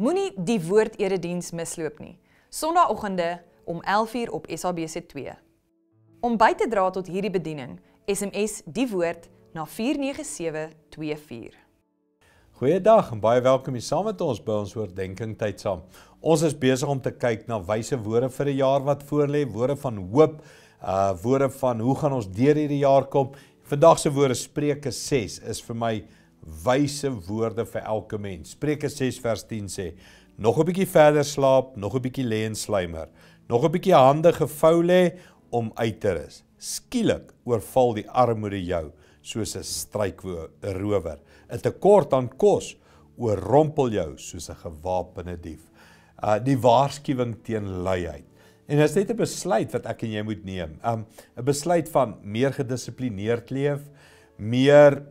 Moenie die woord erediens misloop nie. Sondagoggende om 11:00 op SABC2. Om by te dra tot hierdie bediening, SMS die woord na 49724. Goeiedag en baie welkom hier saam met ons by ons oordeenking tyd saam. Ons is besig om te kyk na wyse woorde vir 'n jaar wat voorlê, woorde van hoop, uh woorde van hoe gaan ons deur hierdie jaar kom? Vandag se woorde Spreuke 6 is vir my wyse woorde vir elke mens. Spreuke 6 vers 10 sê: Nog 'n bietjie verder slaap, nog 'n bietjie lê en sluimer. Nog 'n bietjie hande gevou lê om uit te rus. Skielik oorval die armoede jou soos 'n struikrower. 'n Tekort aan kos oorrompel jou soos 'n gewapende dief. Uh die waarskuwing teen luiheid. En dit is net 'n besluit wat ek en jy moet neem. Um 'n besluit van meer gedissiplineerd leef, meer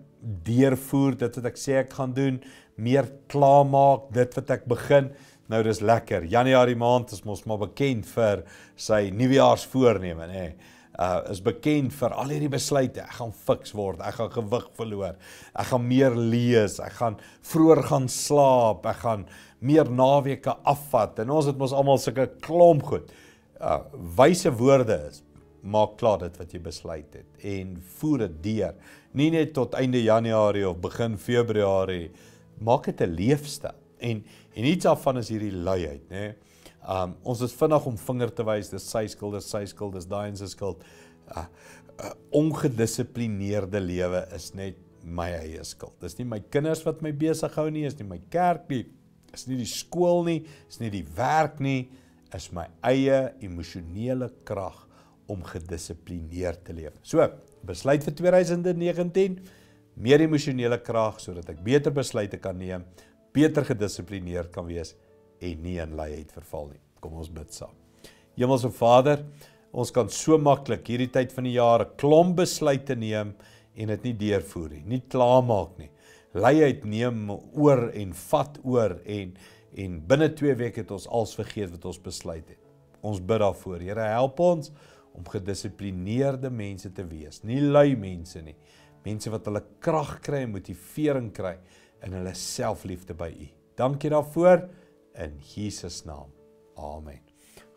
deurvoer dit wat ek sê ek gaan doen, meer klaarmaak dit wat ek begin. Nou dis lekker. Januarie maand is mos maar bekend vir sy nuwejaarsvoorneme, nê. Nee. Uh is bekend vir al hierdie besluite. Ek gaan fiks word, ek gaan gewig verloor. Ek gaan meer lees, ek gaan vroeër gaan slaap, ek gaan meer naweke afvat. En ons het mos almal sulke klomp goed. Uh wyse woorde is maak klaar dit wat jy besluit het en voer dit deur. Nie net tot einde Januarie of begin Februarie. Maak dit 'n leefstyl. En en iets af van is hierdie luiheid, nê? Um ons is vinnig om vinger te wys, dis sy skuld, dis sy skuld, dis daai en sy skuld. Uh, uh, ongedissiplineerde lewe is net my eie skuld. Dis nie my kinders wat my besig hou nie, is nie my kerk nie, is nie die skool nie, is nie die werk nie, is my eie emosionele krag om gedissiplineerd te leef. So, besluit vir 2019 meer emosionele krag sodat ek beter besluite kan neem, beter gedissiplineerd kan wees en nie in luiheid verval nie. Kom ons bid saam. Hemelse Vader, ons kan so maklik hierdie tyd van die jaar 'n klomp besluite neem en dit nie deurvoer nie, nie klaarmaak nie. Luiheid neem oor en vat oor en en binne 2 weke het ons als vergeet wat ons besluit het. Ons bid daarvoor. Here, help ons om gedissiplineerde mense te wees, nie lui mense nie. Mense wat hulle krag kry en motivering kry in hulle selfliefde by U. Dankie daarvoor in Jesus naam. Amen.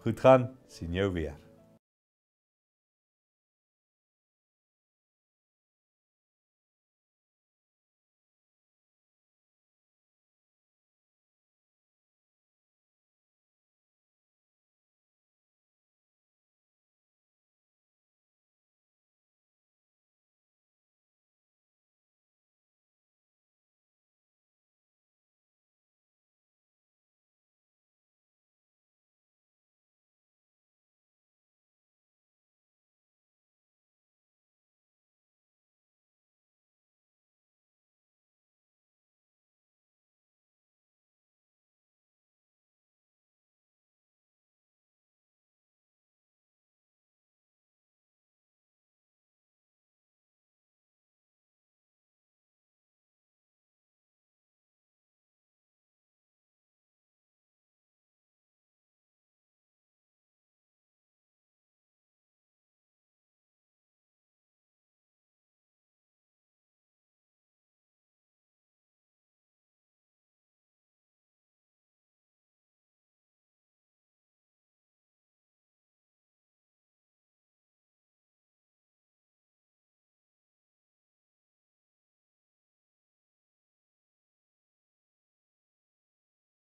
Goed gaan, sien jou weer.